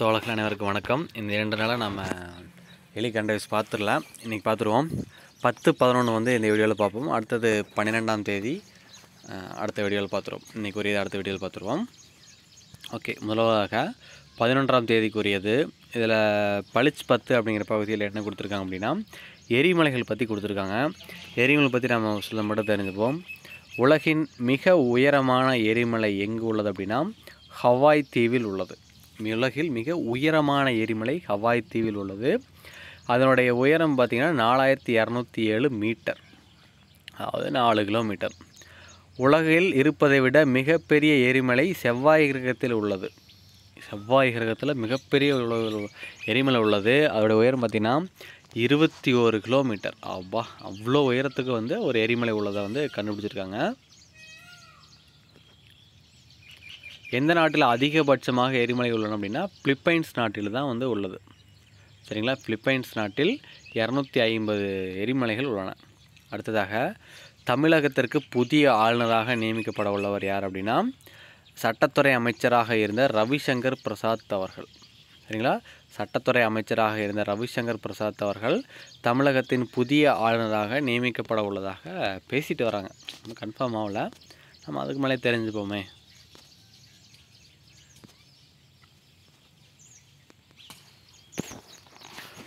தோழர்கள் அனைவருக்கும் வணக்கம் இந்த இரண்டு நாளாக நம்ம எலி கண்டவிஸ் பார்த்துடலாம் இன்றைக்கி பார்த்துருவோம் பத்து பதினொன்று வந்து இந்த வீடியோவில் பார்ப்போம் அடுத்தது பன்னிரெண்டாம் தேதி அடுத்த வீடியோவில் பார்த்துருவோம் இன்றைக்கி உரியது அடுத்த வீடியோவில் பார்த்துருவோம் ஓகே முதலாக பதினொன்றாம் தேதிக்குரியது இதில் பளிச் பத்து அப்படிங்கிற பகுதியில் என்ன கொடுத்துருக்காங்க அப்படின்னா எரிமலைகள் பற்றி கொடுத்துருக்காங்க எரிமலை பற்றி நம்ம சில மட்டும் தெரிஞ்சுப்போம் உலகின் மிக உயரமான எரிமலை எங்கு உள்ளது அப்படின்னா ஹவாய் தீவில் உள்ளது உலகில் மிக உயரமான எரிமலை ஹவாய் தீவில் உள்ளது அதனுடைய உயரம் பார்த்திங்கன்னா நாலாயிரத்தி இரநூத்தி ஏழு மீட்டர் அதாவது நாலு கிலோமீட்டர் உலகில் இருப்பதை விட மிகப்பெரிய எரிமலை செவ்வாய் கிரகத்தில் உள்ளது செவ்வாய் கிரகத்தில் மிகப்பெரிய எரிமலை உள்ளது அதோடய உயரம் பார்த்திங்கன்னா இருபத்தி ஒரு கிலோமீட்டர் அவ்வா அவ்வளோ உயரத்துக்கு வந்து ஒரு எரிமலை உள்ளதை வந்து கண்டுபிடிச்சிருக்காங்க எந்த நாட்டில் அதிகபட்சமாக எரிமலை உள்ளன அப்படின்னா பிலிப்பைன்ஸ் நாட்டில் தான் வந்து உள்ளது சரிங்களா பிலிப்பைன்ஸ் நாட்டில் இரநூத்தி ஐம்பது எரிமலைகள் உள்ளன அடுத்ததாக தமிழகத்திற்கு புதிய ஆளுநராக நியமிக்கப்பட உள்ளவர் யார் அப்படின்னா சட்டத்துறை அமைச்சராக இருந்த ரவிசங்கர் பிரசாத் அவர்கள் சரிங்களா சட்டத்துறை அமைச்சராக இருந்த ரவிசங்கர் பிரசாத் அவர்கள் தமிழகத்தின் புதிய ஆளுநராக நியமிக்கப்பட உள்ளதாக பேசிட்டு வராங்க கன்ஃபார்ம் ஆகல நம்ம அதுக்கு மேலே தெரிஞ்சுப்போமே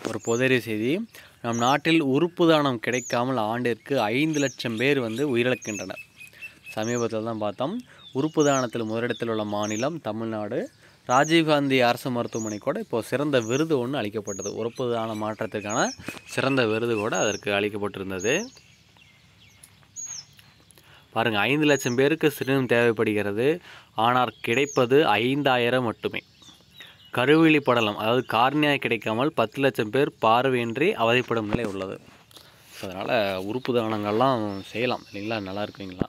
ஒரு புதறி செய்தி நம் நாட்டில் உறுப்பு தானம் கிடைக்காமல் ஆண்டிற்கு ஐந்து லட்சம் பேர் வந்து உயிரிழக்கின்றனர் சமீபத்தில் தான் பார்த்தோம் உறுப்பு தானத்தில் முதலிடத்தில் உள்ள மாநிலம் தமிழ்நாடு ராஜீவ்காந்தி அரசு மருத்துவமனை கூட இப்போது சிறந்த விருது ஒன்று அளிக்கப்பட்டது உறுப்பு தான மாற்றத்திற்கான சிறந்த விருது கூட அதற்கு அளிக்கப்பட்டிருந்தது பாருங்கள் ஐந்து லட்சம் பேருக்கு சிறுநீர் தேவைப்படுகிறது ஆனால் கிடைப்பது ஐந்தாயிரம் மட்டுமே கருவிழி படலம் அதாவது கார்னியா கிடைக்காமல் பத்து லட்சம் பேர் பார்வையின்றி அவதிப்படும் நிலை உள்ளது ஸோ அதனால் உறுப்பு தானங்கள்லாம் செய்யலாம் இல்லைங்களா நல்லா இருக்குங்களா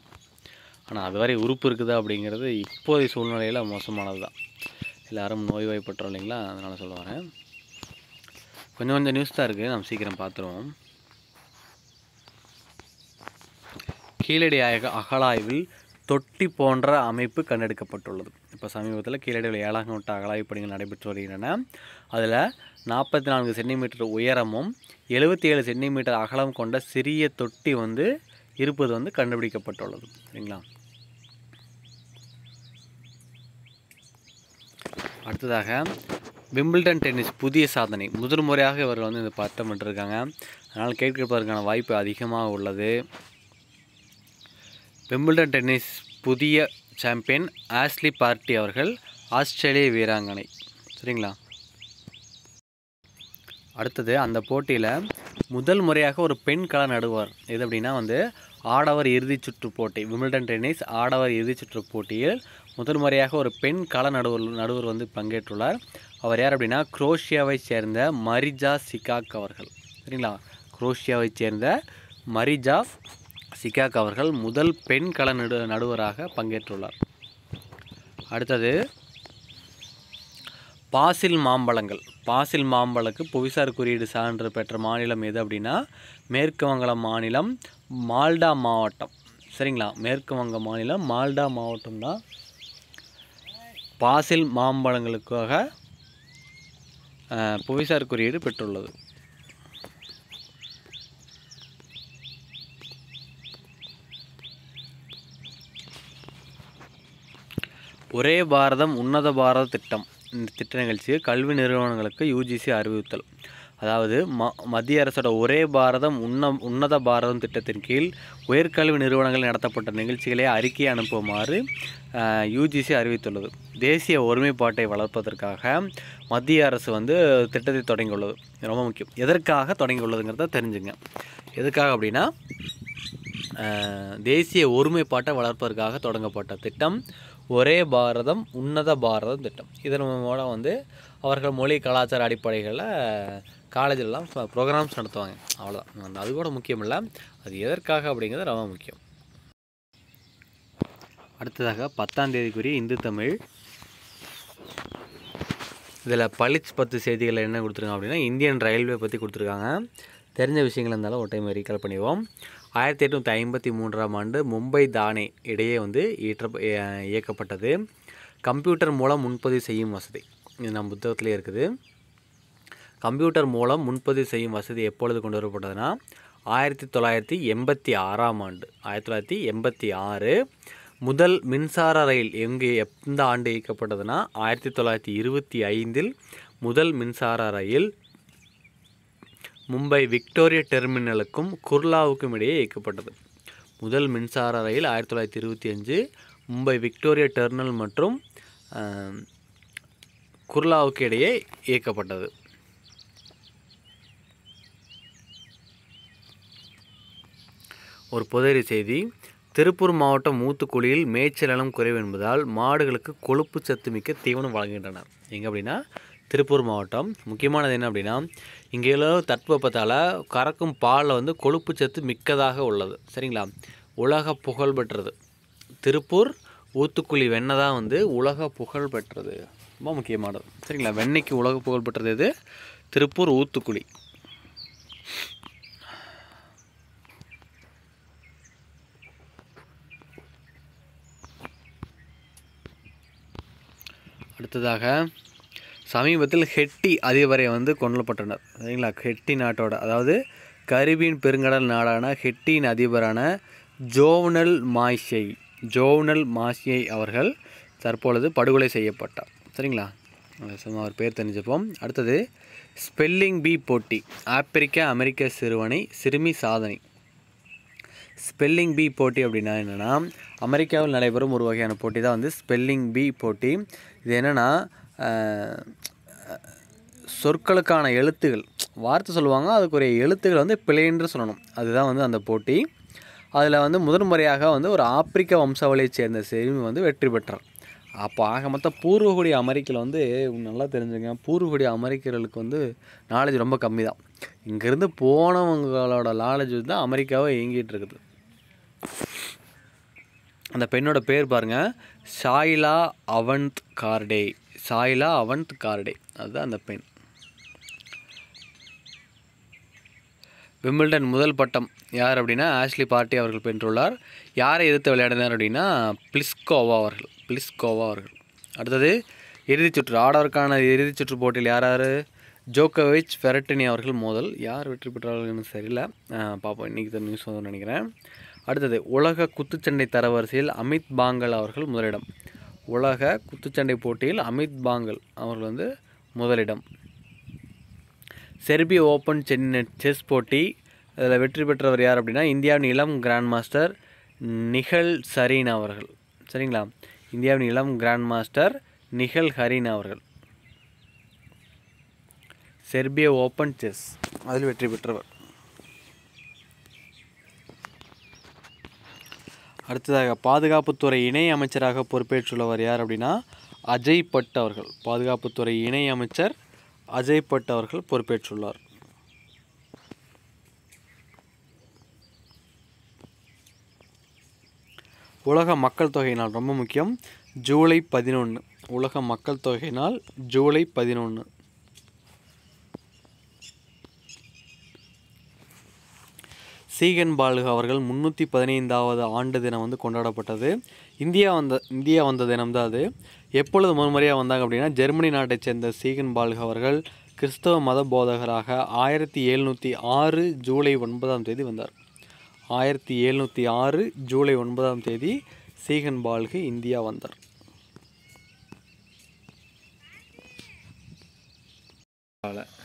ஆனால் அது வரை உறுப்பு இருக்குதா அப்படிங்கிறது இப்போதைய சூழ்நிலையில் மோசமானது தான் எல்லோரும் நோய்வாய்ப்பட்டோம் இல்லைங்களா அதனால் சொல்ல வரேன் கொஞ்சம் கொஞ்சம் நியூஸ் தான் இருக்குது நம்ம சீக்கிரம் பார்த்துருவோம் கீழடி அக அகலாய்வில் தொட்டி போன்ற அமைப்பு கண்டெடுக்கப்பட்டுள்ளது இப்போ சமீபத்தில் கீழடியில் ஏழாம் கட்ட அகலாய்வு பணிகள் நடைபெற்று வருகின்றன அதில் நாற்பத்தி நான்கு சென்டிமீட்டர் உயரமும் எழுபத்தி ஏழு சென்டிமீட்டர் அகலம் கொண்ட சிறிய தொட்டி வந்து இருப்பது வந்து கண்டுபிடிக்கப்பட்டுள்ளது சரிங்களா அடுத்ததாக விம்பிள்டன் டென்னிஸ் புதிய சாதனை முதல் முறையாக இவர் வந்து இந்த பார்த்து பண்ணிருக்காங்க அதனால் கேட்கப்பதற்கான வாய்ப்பு அதிகமாக உள்ளது விம்பிள்டன் டென்னிஸ் புதிய சாம்பியன் ஆஸ்லி பார்ட்டி அவர்கள் ஆஸ்திரேலிய வீராங்கனை சரிங்களா அடுத்தது அந்த போட்டியில் முதல் முறையாக ஒரு பெண் களை நடுவார் எது அப்படின்னா வந்து ஆடவர் இறுதிச் சுற்று போட்டி விமில்டன் டென்னிஸ் ஆடவர் இறுதிச் சுற்று போட்டியில் முதல் முறையாக ஒரு பெண் கள நடுவர் நடுவர் வந்து பங்கேற்றுள்ளார் அவர் யார் அப்படின்னா குரோஷியாவை சேர்ந்த மரிஜா சிகாக் அவர்கள் சரிங்களா குரோஷியாவை சேர்ந்த மரிஜா சிகாக் அவர்கள் முதல் பெண் கள நடு நடுவராக பங்கேற்றுள்ளார் அடுத்தது பாசில் மாம்பழங்கள் பாசில் மாம்பழக்கு புவிசார் குறியீடு சான்று பெற்ற மாநிலம் எது அப்படின்னா மேற்கு வங்கள மாநிலம் மால்டா மாவட்டம் சரிங்களா மேற்கு வங்க மாநிலம் மால்டா மாவட்டம் பாசில் மாம்பழங்களுக்காக புவிசார் குறியீடு பெற்றுள்ளது ஒரே பாரதம் உன்னத பாரத திட்டம் இந்த திட்ட நிகழ்ச்சி கல்வி நிறுவனங்களுக்கு யூஜிசி அறிவித்தல் அதாவது ம மத்திய அரசோட ஒரே பாரதம் உன்ன உன்னத பாரதம் திட்டத்தின் கீழ் உயர்கல்வி நிறுவனங்கள் நடத்தப்பட்ட நிகழ்ச்சிகளை அறிக்கை அனுப்புமாறு யூஜிசி அறிவித்துள்ளது தேசிய ஒருமைப்பாட்டை வளர்ப்பதற்காக மத்திய அரசு வந்து திட்டத்தை தொடங்கியுள்ளது ரொம்ப முக்கியம் எதற்காக தொடங்கியுள்ளதுங்கிறத தெரிஞ்சுங்க எதுக்காக அப்படின்னா தேசிய ஒருமைப்பாட்டை வளர்ப்பதற்காக தொடங்கப்பட்ட திட்டம் ஒரே பாரதம் உன்னத பாரதம் திட்டம் இதன் மூலம் வந்து அவர்கள் மொழி கலாச்சார அடிப்படைகளில் காலேஜிலலாம் ப்ரோக்ராம்ஸ் நடத்துவாங்க அவ்வளோதான் அது கூட முக்கியம் இல்லை அது எதற்காக அப்படிங்கிறது ரொம்ப முக்கியம் அடுத்ததாக பத்தாம் தேதிக்குரிய இந்து தமிழ் இதில் பளிச் பத்து செய்திகளில் என்ன கொடுத்துருக்காங்க அப்படின்னா இந்தியன் ரயில்வே பற்றி கொடுத்துருக்காங்க தெரிஞ்ச விஷயங்கள் இருந்தாலும் ஒரு டைம் ரீகால் பண்ணிடுவோம் ஆயிரத்தி எட்நூற்றி ஐம்பத்தி மூன்றாம் ஆண்டு மும்பை தானே இடையே வந்து ஏற்ற இயக்கப்பட்டது கம்ப்யூட்டர் மூலம் முன்பதிவு செய்யும் வசதி இது நம் புத்தகத்திலே இருக்குது கம்ப்யூட்டர் மூலம் முன்பதிவு செய்யும் வசதி எப்பொழுது கொண்டு வரப்பட்டதுன்னா ஆயிரத்தி தொள்ளாயிரத்தி எண்பத்தி ஆறாம் ஆண்டு ஆயிரத்தி தொள்ளாயிரத்தி எண்பத்தி ஆறு முதல் மின்சார ரயில் எங்கே எந்த ஆண்டு இயக்கப்பட்டதுன்னா ஆயிரத்தி தொள்ளாயிரத்தி இருபத்தி ஐந்தில் முதல் மின்சார ரயில் மும்பை விக்டோரிய டெர்மினலுக்கும் குர்லாவுக்கும் இடையே இயக்கப்பட்டது முதல் மின்சார ரயில் ஆயிரத்தி தொள்ளாயிரத்தி இருபத்தி அஞ்சு மும்பை விக்டோரிய டெர்மினல் மற்றும் குர்லாவுக்கு இடையே இயக்கப்பட்டது ஒரு புதறி செய்தி திருப்பூர் மாவட்டம் மூத்துக்குழியில் மேய்ச்சலம் குறைவு என்பதால் மாடுகளுக்கு கொழுப்பு சத்து மிக்க தீவனம் வழங்குகின்றன எங்கே அப்படின்னா திருப்பூர் மாவட்டம் முக்கியமானது என்ன அப்படின்னா இங்கேயும் தட்பப்பத்தால் கறக்கும் பாலில் வந்து கொழுப்பு சத்து மிக்கதாக உள்ளது சரிங்களா உலக புகழ் பெற்றது திருப்பூர் ஊத்துக்குழி வெண்ணெய் தான் வந்து உலக புகழ் பெற்றது ரொம்ப முக்கியமானது சரிங்களா வெண்ணெய்க்கு உலக புகழ் பெற்றது எது திருப்பூர் ஊத்துக்குழி அடுத்ததாக சமீபத்தில் ஹெட்டி அதிபரை வந்து கொல்லப்பட்டனர் சரிங்களா ஹெட்டி நாட்டோட அதாவது கரிபியன் பெருங்கடல் நாடான ஹெட்டியின் அதிபரான ஜோவனல் மாஷை ஜோவனல் மாஷியை அவர்கள் தற்பொழுது படுகொலை செய்யப்பட்டார் சரிங்களா சும்மா அவர் பேர் தெரிஞ்சுப்போம் அடுத்தது ஸ்பெல்லிங் பி போட்டி ஆப்பிரிக்க அமெரிக்க சிறுவனை சிறுமி சாதனை ஸ்பெல்லிங் பி போட்டி அப்படின்னா என்னென்னா அமெரிக்காவில் நடைபெறும் ஒரு வகையான போட்டி தான் வந்து ஸ்பெல்லிங் பி போட்டி இது என்னென்னா சொற்களுக்கான எழுத்துகள் வார்த்தை சொல்லுவாங்க அதுக்குரிய எழுத்துக்கள் வந்து பிழைன்று சொல்லணும் அதுதான் வந்து அந்த போட்டி அதில் வந்து முதன்முறையாக வந்து ஒரு ஆப்பிரிக்க வம்சாவளியைச் சேர்ந்த செல்வி வந்து வெற்றி பெற்றார் அப்போ ஆக மொத்தம் பூர்வகுடி அமெரிக்கில் வந்து நல்லா தெரிஞ்சுங்க பூர்வகுடி அமெரிக்கர்களுக்கு வந்து நாலேஜ் ரொம்ப கம்மி தான் இங்கேருந்து போனவங்களோட நாலேஜ் தான் அமெரிக்காவே இயங்கிட்டு இருக்குது அந்த பெண்ணோட பேர் பாருங்கள் ஷாயிலா அவந்த் கார்டே சாய்லா அவன்த் கார்டே அதுதான் அந்த பெண் விம்பிள்டன் முதல் பட்டம் யார் அப்படின்னா ஆஷ்லி பார்ட்டி அவர்கள் பெற்றுள்ளார் யாரை எதிர்த்து விளையாடினார் அப்படின்னா பிளிஸ்கோவா அவர்கள் பிளிஸ்கோவா அவர்கள் அடுத்தது இறுதிச்சுற்று ஆடவருக்கான இறுதிச்சுற்று போட்டியில் யார் யார் ஜோக்கோவிச் ஃபெரட்டினி அவர்கள் மோதல் யார் வெற்றி பெற்றார்கள்னு சரியில்லை பார்ப்போம் இன்றைக்கி தான் நியூஸ் வந்து நினைக்கிறேன் அடுத்தது உலக குத்துச்சண்டை தரவரிசையில் அமித் பாங்கல் அவர்கள் முதலிடம் உலக குத்துச்சண்டை போட்டியில் அமித் பாங்கல் அவர்கள் வந்து முதலிடம் செர்பிய ஓப்பன் சென்னை செஸ் போட்டி அதில் வெற்றி பெற்றவர் யார் அப்படின்னா இந்தியாவின் இளம் கிராண்ட் மாஸ்டர் நிகழ் சரீன் அவர்கள் சரிங்களா இந்தியாவின் இளம் கிராண்ட் மாஸ்டர் நிகழ் ஹரீன் அவர்கள் செர்பிய ஓப்பன் செஸ் அதில் வெற்றி பெற்றவர் அடுத்ததாக பாதுகாப்புத்துறை இணை அமைச்சராக பொறுப்பேற்றுள்ளவர் யார் அப்படின்னா அஜய் பட் அவர்கள் பாதுகாப்புத்துறை இணை அமைச்சர் அஜய் பட் அவர்கள் பொறுப்பேற்றுள்ளார் உலக மக்கள் தொகை நாள் ரொம்ப முக்கியம் ஜூலை பதினொன்று உலக மக்கள் தொகை நாள் ஜூலை பதினொன்று சீகன் பாலு அவர்கள் முந்நூற்றி பதினைந்தாவது ஆண்டு தினம் வந்து கொண்டாடப்பட்டது இந்தியா வந்த இந்தியா வந்த தினம் தான் அது எப்பொழுது முன்முறையாக வந்தாங்க அப்படின்னா ஜெர்மனி நாட்டைச் சேர்ந்த சீகன் பால்கு அவர்கள் கிறிஸ்தவ மத போதகராக ஆயிரத்தி எழுநூற்றி ஆறு ஜூலை ஒன்பதாம் தேதி வந்தார் ஆயிரத்தி எழுநூற்றி ஆறு ஜூலை ஒன்பதாம் தேதி சீகன் பால்கு இந்தியா வந்தார் காலை